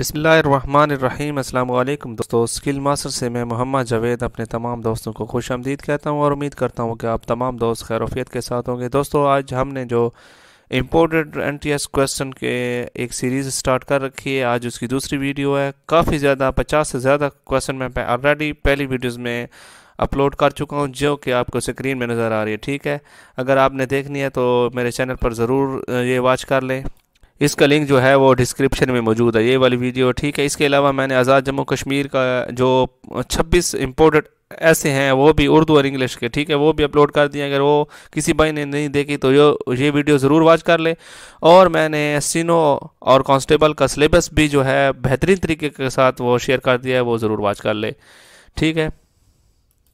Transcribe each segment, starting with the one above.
अस्सलाम वालेकुम दोस्तों स्किल मास्टर से मैं मोहम्मद जावेद अपने तमाम दोस्तों को खुश आमदीद कहता हूँ और उम्मीद करता हूँ कि आप तमाम दोस्त खैरफियत के साथ होंगे दोस्तों आज हमने जो imported N T S question के एक सीरीज़ स्टार्ट कर रखी है आज उसकी दूसरी वीडियो है काफ़ी ज़्यादा पचास से ज़्यादा क्वेश्चन मैं ऑलरेडी पहली वीडियोज़ में अपलोड कर चुका हूँ जो कि आपको स्क्रीन में नज़र आ रही है ठीक है अगर आपने देखनी है तो मेरे चैनल पर ज़रूर ये वॉच कर लें इसका लिंक जो है वो डिस्क्रिप्शन में मौजूद है ये वाली वीडियो ठीक है इसके अलावा मैंने आज़ाद जम्मू कश्मीर का जो 26 इम्पोर्टेड ऐसे हैं वो भी उर्दू और इंग्लिश के ठीक है वो भी अपलोड कर दिए अगर वो किसी भाई ने नहीं देखी तो यो ये वीडियो ज़रूर वॉच कर ले और मैंने सीनो और कांस्टेबल का सिलेबस भी जो है बेहतरीन तरीके के साथ वो शेयर कर दिया है वो ज़रूर वॉच कर ले ठीक है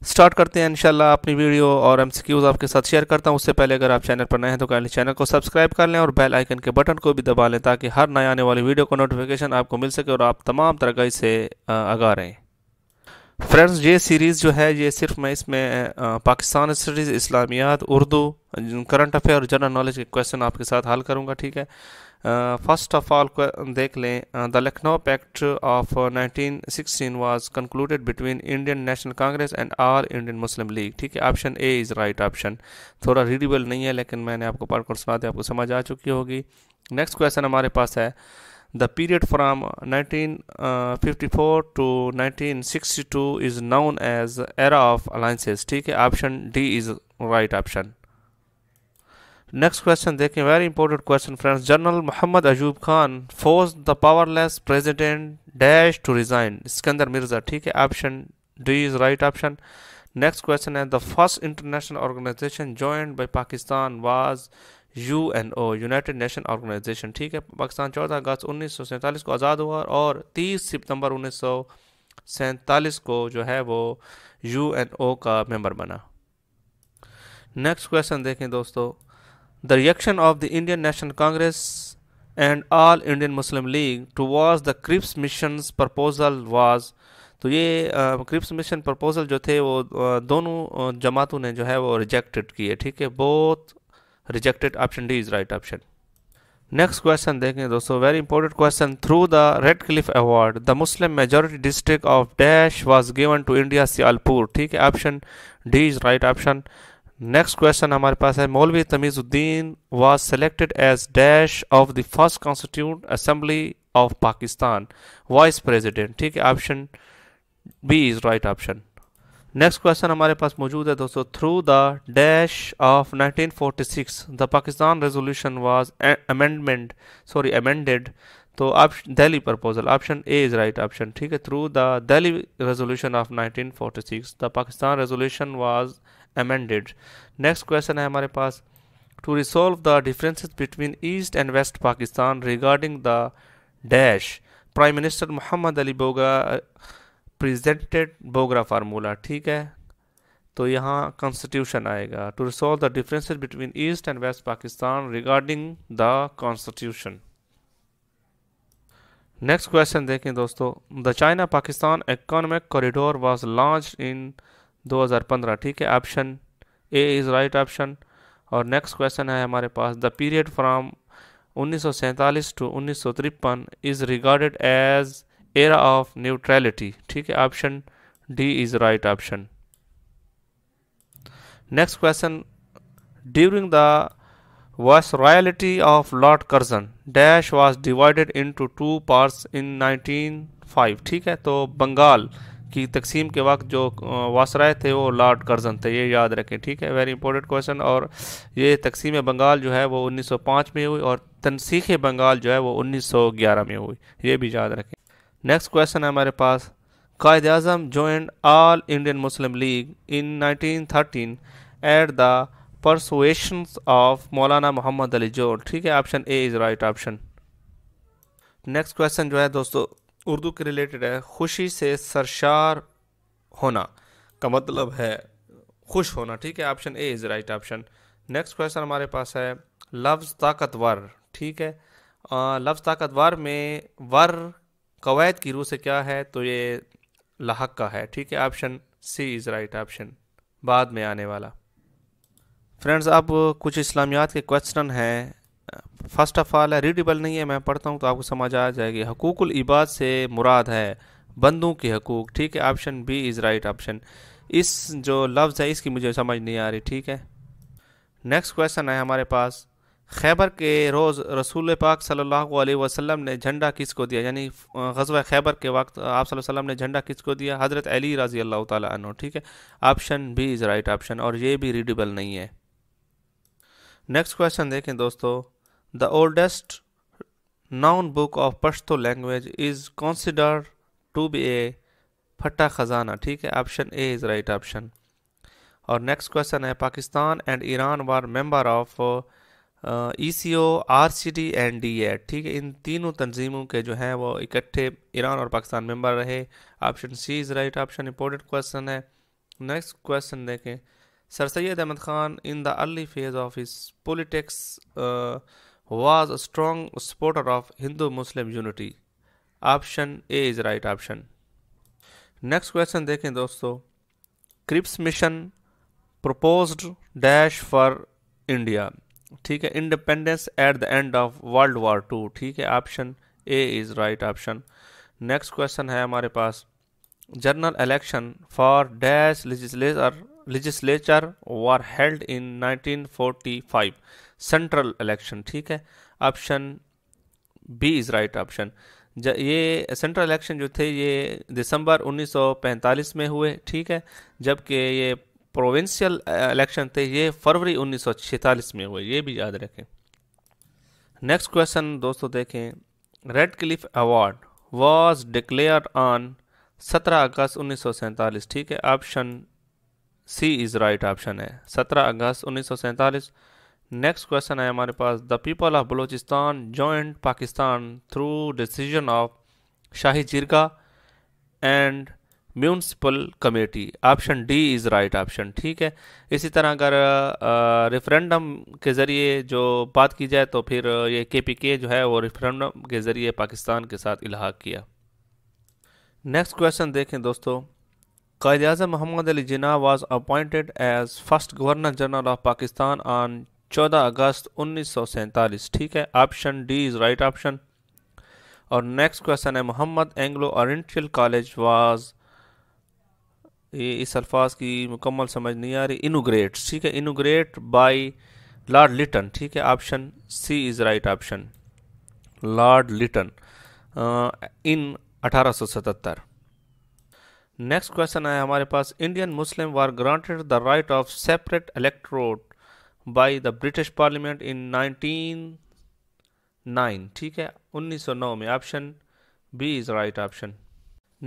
स्टार्ट करते हैं इंशाल्लाह अपनी वीडियो और एम आपके साथ शेयर करता हूँ उससे पहले अगर आप चैनल पर नए हैं तो काइंडली चैनल को सब्सक्राइब कर लें और बेल आइकन के बटन को भी दबा लें ताकि हर नए आने वाली वीडियो का नोटिफिकेशन आपको मिल सके और आप तमाम तरह इसे आगा रहें फ्रेंड्स ये सीरीज़ जो है ये सिर्फ मैं इसमें Pakistan studies Islamiat Urdu current affair और जनरल नॉलेज के क्वेश्चन आपके साथ हल करूँगा ठीक है फर्स्ट ऑफ ऑल देख लें the Lucknow pact of 1916 was concluded between Indian National Congress and all Indian Muslim League ठीक है option A is right option थोड़ा रीडेबल नहीं है लेकिन मैंने आपको पढ़कर सुना दिया आपको समझ आ चुकी होगी नेक्स्ट क्वेश्चन हमारे पास है The period from 1954 to 1962 is known as era of alliances ठीक है option D is right option next question देखें very important question friends general Mohammad Ayub Khan force the powerless president dash to resign Sikandar Mirza ठीक है option D is right option next question है the first international organization join by Pakistan was U N O United Nation Organization ठीक है पाकिस्तान चौदह अगस्त उन्नीस सौ सैंतालीस को आज़ाद हुआ और तीस सितंबर उन्नीस सौ को जो है वो यू एन ओ का मेंबर बना नेक्स्ट क्वेश्चन देखें दोस्तों the reaction of the Indian National Congress and all Indian Muslim League towards the Cripps mission's proposal was तो ये क्रिप्स मिशन प्रपोजल जो थे वो दोनों जमातों ने जो है वो रिजेक्टेड किए ठीक है both rejected option D is right option next question देखें दोस्तों very important question through the Radcliffe award the Muslim majority district of dash was given to India सियालपुर ठीक है option D is right option next question हमारे पास है Maulvi Tamizuddin was selected as dash of the first constitute assembly of Pakistan vice president ठीक है option B is right option next question हमारे पास मौजूद है दोस्तों through the dash of 1946 the Pakistan resolution was amendment sorry amended तो option Delhi proposal option A is right option ठीक है through the Delhi resolution of 1946 the Pakistan resolution was amended next question है हमारे पास to resolve the differences between east and west Pakistan regarding the dash prime minister Mohammad Ali बोगा presented Bogra formula ठीक है तो यहाँ कॉन्स्टिट्यूशन आएगा to resolve the difference between east and west Pakistan regarding the constitution next question देखें दोस्तों the China Pakistan economic corridor was launch in 2015 ठीक है option A is right option और नेक्स्ट क्वेश्चन है हमारे पास द पीरियड फ्राम उन्नीस टू उन्नीस is regarded as era of neutrality ठीक है option D is right option next question during the royalty of lord Lord dash was was divided two part in nineteen five ठीक है तो बंगाल कि तकसीम के वक्त जो वासराय थे वो लॉर्ड कर्जन थे ये याद रखें ठीक है वेरी इंपॉर्टेंट क्वेश्चन और ये तकसीम बंगाल जो है वो 1905 में हुई और तनसीख बंगाल जो है वो 1911 में हुई ये भी याद रखें नेक्स्ट क्वेश्चन है हमारे पास Quaid Azam joined all Indian Muslim League in 1913 at the persuasion of Maulana Mohammad Ali Jauhar ठीक है option A is right option next question जो है दोस्तों उर्दू के रिलेटेड है खुशी से सरशार होना का मतलब है खुश होना ठीक है option A is right option next question हमारे पास है लफ्ज़ ताकतवर ठीक है लफ्ज़ ताकतवर में वर कवैद की रूह से क्या है तो ये लाक का है ठीक है option C is right option बाद में आने वाला फ्रेंड्स अब कुछ इस्लामियात के क्वेश्चन हैं फ़र्स्ट ऑफ़ ऑल रीडेबल नहीं है मैं पढ़ता हूँ तो आपको समझ आ जाएगी हकूकुल इबाद से मुराद है बंदों के हकूक ठीक है option B is right option इस जो लफ्ज़ है इसकी मुझे समझ नहीं आ रही ठीक है नेक्स्ट क्वेश्चन है हमारे पास खैबर के रोज़ रसूल पाक सल्लल्लाहु अलैहि वसल्लम ने झंडा किसको दिया यानी गजब खैबर के वक्त आप वसल्लम ने झंडा किसको दिया हज़रत अली रज़ी अल्लाह तु ठीक है option B is right option और ये भी रीडेबल नहीं है नेक्स्ट क्वेश्चन देखें दोस्तों the oldest known book of Pashto language is consider to be a Pata Khazana ठीक है option A is right option और नेक्स्ट क्वेश्चन है Pakistan and Iran were member of E C O R C D and D eight ठीक है इन तीनों तंजीमों के जो हैं वो इकट्ठे ईरान और पाकिस्तान मेंबर रहे option C is right option important question है नेक्स्ट क्वेश्चन देखें sir Syed Ahmad Khan in the early phase of his politics was a strong supporter of Hindu Muslim unity option A is right option next question देखें दोस्तों Cripps mission proposed dash for India ठीक है independence at the end of world war two ठीक है option A is right option next question है हमारे पास general election for dash legislature legislature were held in 1945 central election ठीक है option B is right option ये central election जो थे ये दिसंबर 1945 में हुए ठीक है जबकि ये प्रोविंशियल इलेक्शन थे ये फरवरी 1946 में हुए ये भी याद रखें नेक्स्ट क्वेश्चन दोस्तों देखें Radcliffe award was declare on 17 अगस्त उन्नीस ठीक है option C is right option है 17 अगस्त उन्नीस नेक्स्ट क्वेश्चन है हमारे पास the people of Balochistan joint Pakistan through decision of Shahi Jirga and municipal committee option D is right option ठीक है इसी तरह अगर रेफरेंडम के ज़रिए जो बात की जाए तो फिर ये के पी के जो है वो रेफरेंडम के ज़रिए पाकिस्तान के साथ इलाहा किया नेक्स्ट क्वेश्चन देखें दोस्तों Quaid Azam Mohammad Ali Jinnah was appointed as first governor general of Pakistan on चौदह अगस्त उन्नीस ठीक है option D is right option और नेक्स्ट क्वेश्चन है Mohammad Anglo oriental college was ये इस अल्फाज की मुकम्मल समझ नहीं आ रही इनोग्रेट ठीक है इनोग्रेट बाय लॉर्ड लिटन ठीक है option C is right option Lord Lytton in 1877 next question है हमारे पास Indian Muslim were granted the right of separate electrode by the British parliament in nineteen nine ठीक है 1909 में option B is right option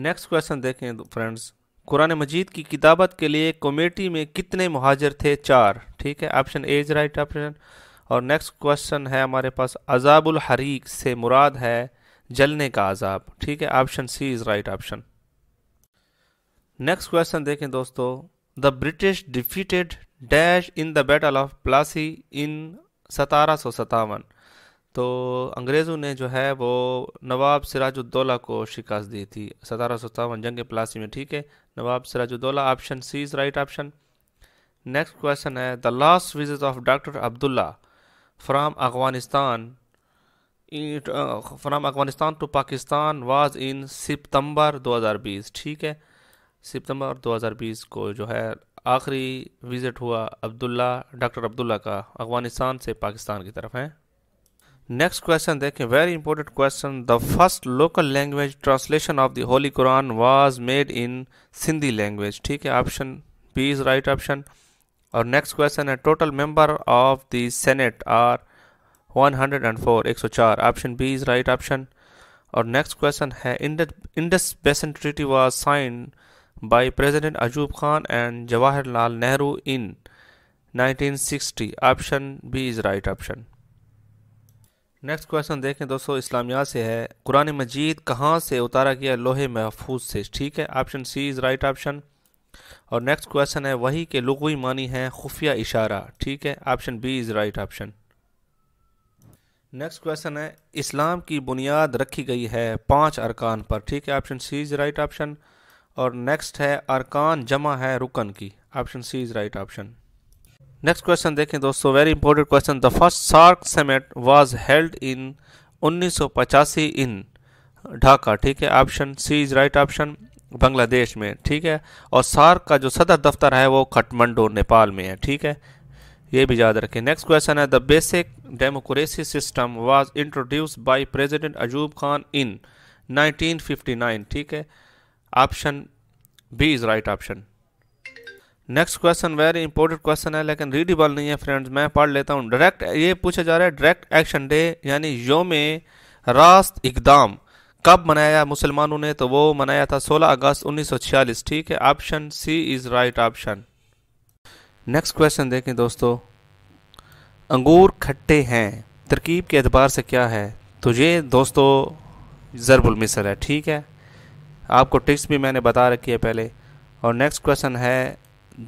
next question देखें friends Quran मजीद की किताबत के लिए कमेटी में कितने महाजर थे चार ठीक है option A is right option और नेक्स्ट क्वेश्चन है हमारे पास अजाबुल हरीक से मुराद है जलने का अजाब ठीक है option C is right option next question देखें दोस्तों the British defeated dash in the battle of Plassey in सतारह तो अंग्रेज़ों ने जो है वो नवाब सिराजुद्दौला को शिकस्त दी थी सतारह सौ सतावन जंग प्लासी में ठीक है Nawab Sirajuddaula option C is right option next question है the last visit of doctor Abdullah from Afghanistan from Afghanistan to Pakistan was in सितंबर 2020 ठीक है सितंबर 2020 को जो है आखिरी विज़िट हुआ अब्दुल्ला डॉक्टर अब्दुल्ला का अफगानिस्तान से पाकिस्तान की तरफ है नेक्स्ट क्वेश्चन देखें very important question the first local language translation of the holy Quran was made in Sindhi language ठीक है option B is right option और नेक्स्ट क्वेश्चन है total member of the senate are 104 104 option B is right option और next question है Indus basin treaty was sign by President Ajub Khan and Jawaharlal Nehru in 1960. Option B is right option. Next question देखें दोस्तों इस्लामिया से है कुरान मजीद कहाँ से उतारा गया लोहे महफूज से ठीक है option C is right option और नेक्स्ट क्वेश्चन है वही के लुगवी मानी है खुफिया इशारा ठीक है option B is right option next question है इस्लाम की बुनियाद रखी गई है पांच अरकान पर ठीक है option C is right option और नेक्स्ट है अरकान जमा है रुकन की option C is right option next question देखें दोस्तों very important question the first SAARC summit was held in 1985 in Dhaka ठीक है option C is right option Bangladesh में ठीक है और सार्क का जो सदर दफ्तर है वो काठमांडू नेपाल में है ठीक है ये भी याद रखें नेक्स्ट क्वेश्चन है the basic democracy system was introduce by president Ayub Khan in 1959 ठीक है option B is right option next question very important question है लेकिन रीडिबल नहीं है फ्रेंड्स मैं पढ़ लेता हूँ डायरेक्ट ये पूछा जा रहा है डायरेक्ट एक्शन डे यानी योम रास्त इकदाम कब मनाया मुसलमानों ने तो वो मनाया था 16 अगस्त 1946 ठीक है option C is right option next question देखें दोस्तों अंगूर खट्टे हैं तरकीब के अतबार से क्या है तो ये दोस्तों ज़रबुलमिसल है ठीक है आपको टिप्स भी मैंने बता रखी है पहले और नेक्स्ट क्वेश्चन है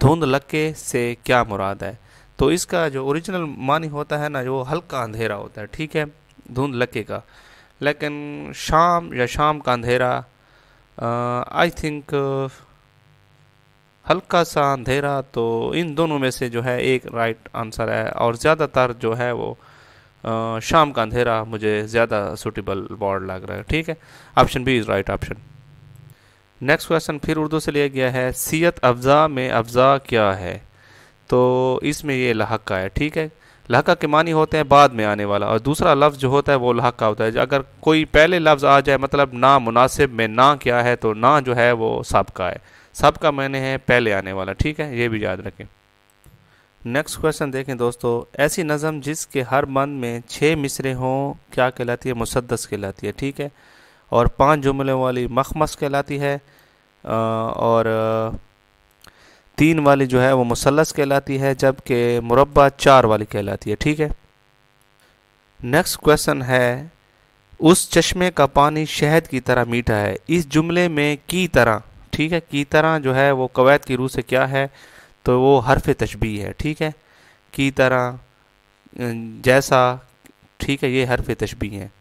धुंध लक्के से क्या मुराद है तो इसका जो ओरिजिनल मानी होता है ना जो हल्का अंधेरा होता है ठीक है धुंध लक्के का लेकिन शाम या शाम का अंधेरा आई थिंक हल्का सा अंधेरा तो इन दोनों में से जो है एक राइट आंसर है और ज़्यादातर जो है वो आ, शाम का अंधेरा मुझे ज़्यादा सूटेबल वर्ड लग रहा है ठीक है option B is right option next question फिर उर्दू से लिया गया है सीत अफजा में अफजा क्या है तो इसमें ये लहका है ठीक है लहका के मानी होते हैं बाद में आने वाला और दूसरा लफ्ज़ जो होता है वो लहका होता है अगर कोई पहले लफ्ज़ आ जाए मतलब ना मुनासिब में ना क्या है तो ना जो है वो सबका है सबका मैंने है पहले आने वाला ठीक है ये भी याद रखें नेक्स्ट क्वेश्चन देखें दोस्तों ऐसी नज़म जिसके हर मन में छः मिसरे हों क्या कहलाती है मुसदस कहलाती है ठीक है और पांच जुमले वाली मखमस कहलाती है और तीन वाली जो है वो मुसलस कहलाती है जबकि मुरबा चार वाली कहलाती है ठीक है नेक्स्ट क्वेश्चन है उस चश्मे का पानी शहद की तरह मीठा है इस जुमले में की तरह ठीक है की तरह जो है वो कवैत की रूह से क्या है तो वो हरफ तशबी है ठीक है की तरह जैसा ठीक है ये हरफ तशबी है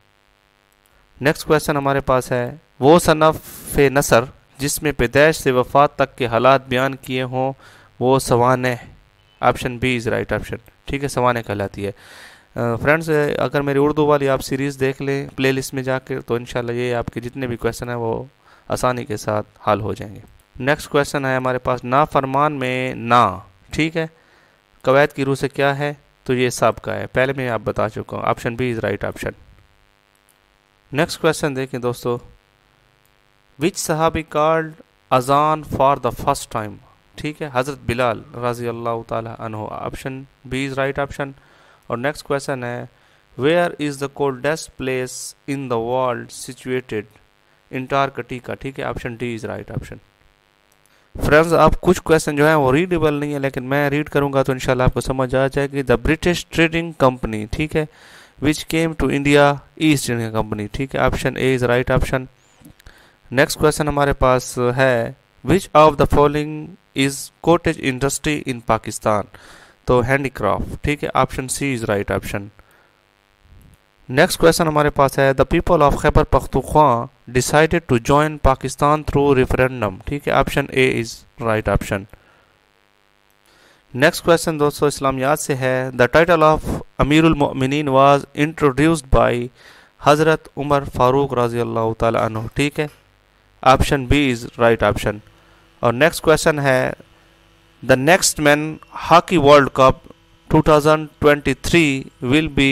नेक्स्ट क्वेश्चन हमारे पास है वो सनफ़ नसर जिसमें पैदाइश से वफात तक के हालात बयान किए हों वो सवान option B is right option ठीक है सवान कहलाती है फ्रेंड्स अगर मेरी उर्दू वाली आप सीरीज़ देख लें प्ले लिस्ट में जाकर तो इन ये आपके जितने भी क्वेश्चन हैं वो आसानी के साथ हल हो जाएंगे नेक्स्ट क्वेश्चन है हमारे पास ना फरमान में ना ठीक है कवैत की रूह से क्या है तो ये सब का है पहले मैं आप बता चुका हूँ option B is right option next question देखें दोस्तों विच सहाबी कॉल्ड अजान फॉर द फर्स्ट टाइम ठीक है हज़रत बिलाल रजी अल्लाह तहो option B is right option और नेक्स्ट क्वेश्चन है where is the coldest place in the world situated Antarctica ठीक है option D is right option friends आप कुछ क्वेश्चन जो है वो रीडेबल नहीं है लेकिन मैं रीड करूंगा तो इनशाला आपको समझ आ जाएगी द ब्रिटिश ट्रेडिंग कंपनी ठीक है which came to India East India company ठीक है option A is right option next question हमारे पास है which of the following is cottage industry in Pakistan तो हैंडीक्राफ्ट ठीक है option C is right option next question हमारे पास है the people of Khyber Pakhtunkhwa decided to join Pakistan through referendum ठीक है option A is right option next question दोस्तों इस्लामियात से है द टाइटल ऑफ अमीरमिन वाज इंट्रोड्यूस्ड बाय हज़रत उमर फारूक रजी अल्लाह तु ठीक है option B is right option और नेक्स्ट क्वेश्चन है the next men hockey world cup 2023 will be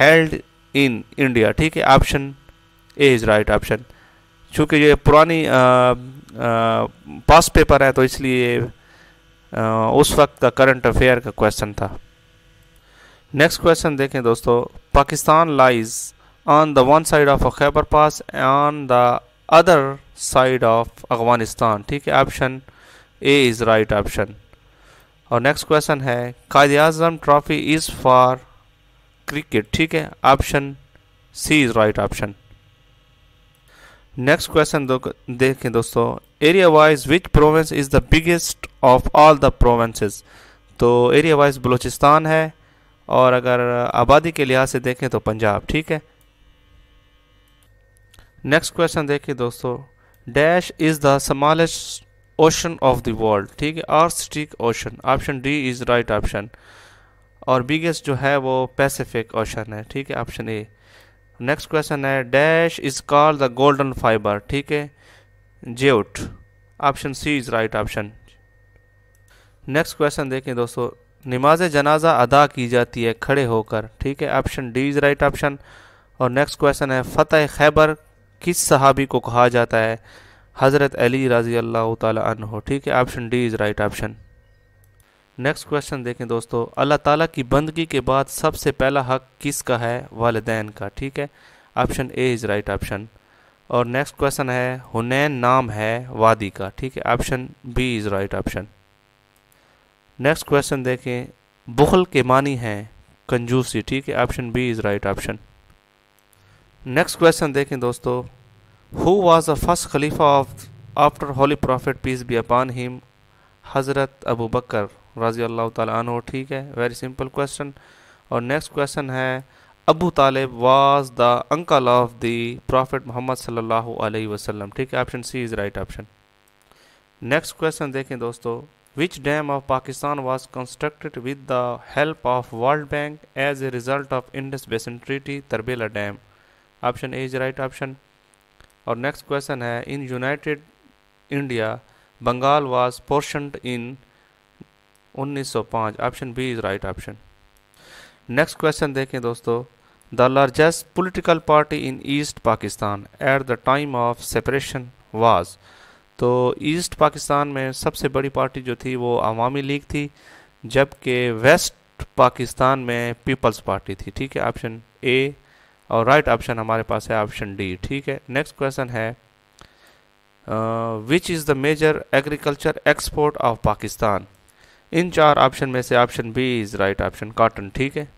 held in India ठीक है option A is right option चूँकि ये पुरानी पास पेपर है तो इसलिए उस वक्त का करंट अफेयर का क्वेश्चन था नेक्स्ट क्वेश्चन देखें दोस्तों Pakistan lies on the one side of Khyber pass on the other side of Afghanistan ठीक है option A is right option और नेक्स्ट क्वेश्चन है Quaid Azam trophy is for cricket ठीक है option C is right option next question देखें दोस्तों area wise which province is the biggest of all the provinces तो area wise Balochistan है और अगर आबादी के लिहाज से देखें तो पंजाब ठीक है नेक्स्ट क्वेश्चन देखिए दोस्तों dash is the smallest ocean of the world ठीक है Arctic ocean option D is right option और बिगेस्ट जो है वो पैसिफिक ओशन है ठीक है ऑप्शन ए नेक्स्ट क्वेश्चन है dash is called the golden fibre ठीक है jute option C is right option next question देखें दोस्तों नमाज जनाजा अदा की जाती है खड़े होकर ठीक है option D is right option और नेक्स्ट क्वेश्चन है फतेह खैबर किस सहाबी को कहा जाता है हज़रत अली रज़ी अल्लाह तन ठीक है option D is right option next question देखें दोस्तों अल्लाह ताला की बंदगी के बाद सबसे पहला हक किसका है वालदेन का ठीक है option A is right option और नेक्स्ट क्वेश्चन है हुनैन नाम है वादी का ठीक है option B is right option next question देखें बुखल के मानी हैं कंजूसी ठीक है option B is right option next question देखें दोस्तों हु वाज द फर्स्ट खलीफा of after holy prophet peace be upon him हज़रत अबू बकर रजी अल्लाह तु ठीक है वेरी सिंपल क्वेश्चन और नेक्स्ट क्वेश्चन है Abu Talib was the uncle of the prophet Mohammad सल्लल्लाहु अलैहि वसल्लम ठीक है option C is right option next question देखें दोस्तों which dam of Pakistan was constructed with the help of world bank as a result of Indus basin treaty Tarbela dam option A is right option और next question है in united India Bengal was partitioned in 1905 option B is right option next question देखें दोस्तों the largest political party in east Pakistan at the time of separation was तो east Pakistan में सबसे बड़ी party जो थी वो अवामी लीग थी जबकि वेस्ट पाकिस्तान में पीपल्स पार्टी थी ठीक है ऑप्शन ए और राइट right ऑप्शन हमारे पास है ऑप्शन डी ठीक है नेक्स्ट क्वेश्चन है which is the major agriculture export of Pakistan इन चार ऑप्शन में से option B is right option cotton ठीक है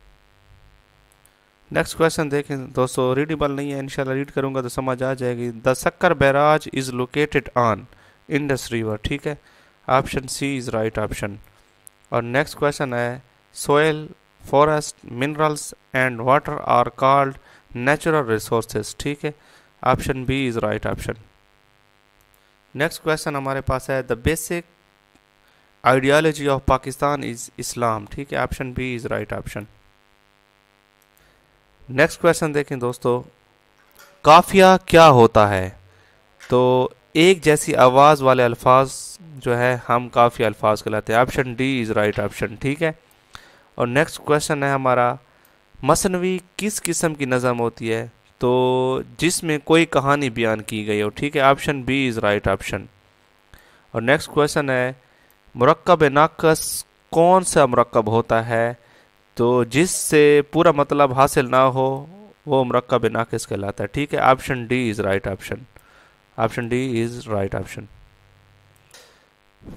नेक्स्ट क्वेश्चन देखें दोस्तों रीडेबल नहीं है इंशाल्लाह रीड करूंगा तो समझ आ जाएगी the Sukkur barrage is located on Indus river ठीक है option C is right option और नेक्स्ट क्वेश्चन है soil forest minerals and water are called natural resources ठीक है option B is right option next question हमारे पास है the basic ideology of Pakistan is Islam ठीक है option B is right option next question देखें दोस्तों काफिया क्या होता है तो एक जैसी आवाज़ वाले अल्फाज जो है हम काफ़ी अल्फाज कहलाते हैं option D is right option ठीक है और नेक्स्ट क्वेश्चन है हमारा मसनवी किस किस्म की नज़म होती है तो जिसमें कोई कहानी बयान की गई हो ठीक है option B is right option और नेक्स्ट क्वेश्चन है मरकब नाकस कौन सा मरकब होता है तो जिससे पूरा मतलब हासिल ना हो वो मरकब नाकस कहलाता है ठीक है option D is right option option D is right option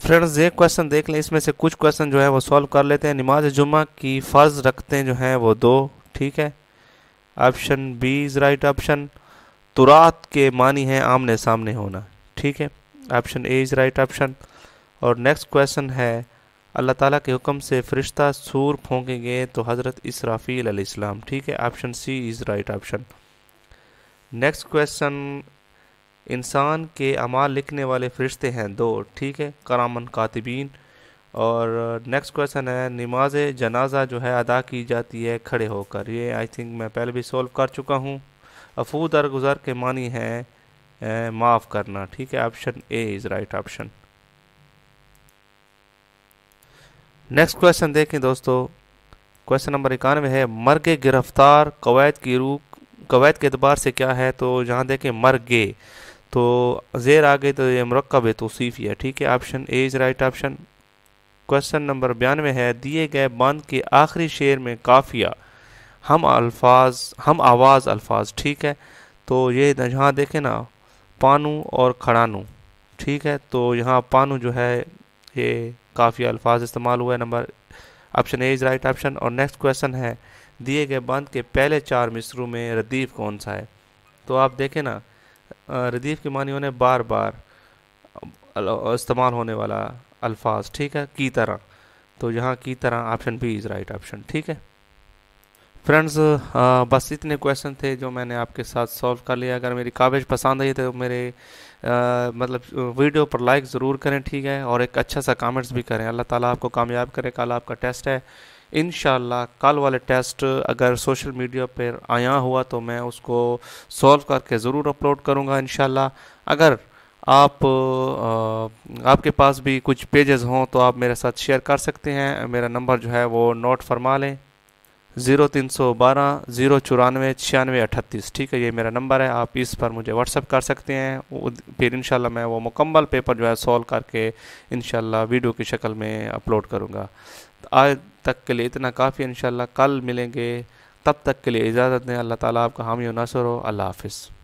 friends ये क्वेश्चन देख लें इसमें से कुछ क्वेश्चन जो है वो सॉल्व कर लेते हैं नमाज जुमा की फ़र्ज़ रखते हैं जो हैं वो दो ठीक है option B is right option तुरात के मानी हैं आमने सामने होना ठीक है option A is right option और नेक्स्ट क्वेश्चन है अल्लाह ताला के हुक्म से फ़रिश्ता सूर फोंकेंगे तो हज़रत इसराफ़ील अलैहिस्सलाम ठीक है option C is right option next question इंसान के अमाल लिखने वाले फ़रिश्ते हैं दो ठीक है करामन कातिबीन और नेक्स्ट क्वेश्चन है नमाज जनाजा जो है अदा की जाती है खड़े होकर ये आई थिंक मैं पहले भी सोल्व कर चुका हूँ अफू दरगुजार के मानी है माफ़ करना ठीक है option A is right option next question देखें दोस्तों क्वेश्चन नंबर इक्यानवे है मर गए गिरफ्तार कवैत की रूप कवैत के अतबार से क्या है तो यहाँ देखें मर गए तो जेर आ गए तो ये मरकब तोसीफ़ी है ठीक है option A is right option question number बयानवे है दिए गए बंद के आखिरी शेर में काफिया हम अल्फाज हम आवाज़ अल्फाज ठीक है तो ये यहाँ देखें ना पानू और खड़ानू ठीक है तो यहाँ पानू जो है ये काफ़ी अल्फाज इस्तेमाल हुए number option A is right option और नेक्स्ट क्वेश्चन है दिए गए बंद के पहले चार मिसरों में रदीफ़ कौन सा है तो आप देखें ना रदीफ़ के मानी होने बार बार इस्तेमाल होने वाला अल्फाज ठीक है की तरह तो यहाँ की तरह option B is right option ठीक है फ्रेंड्स बस इतने क्वेश्चन थे जो मैंने आपके साथ सॉल्व कर लिया अगर मेरी काबिज पसंद आई तो मेरे मतलब वीडियो पर लाइक ज़रूर करें ठीक है और एक अच्छा सा कामेंट्स भी करें अल्लाह ताला आपको कामयाब करे कल आपका टेस्ट है इन कल वाले टेस्ट अगर सोशल मीडिया पर आया हुआ तो मैं उसको सॉल्व करके ज़रूर अपलोड करूँगा इन अगर आप आ, आपके पास भी कुछ पेजेस हों तो आप मेरे साथ शेयर कर सकते हैं मेरा नंबर जो है वो नोट फरमा लें ज़ीरो तीन सौ बारह ज़ीरो चौरानवे छियानवे अट्ठतीस ठीक है ये मेरा नंबर है आप इस पर मुझे व्हाट्सअप कर सकते हैं फिर इन मैं वो मुकम्मल पेपर जो है सॉल्व करके इन वीडियो की शक्ल में अपलोड करूँगा आज तक के लिए इतना काफ़ी इन कल मिलेंगे तब तक के लिए इजाज़त दें अल्लाह ताला आपका हामी नसर हो अल्लाह हाफिज़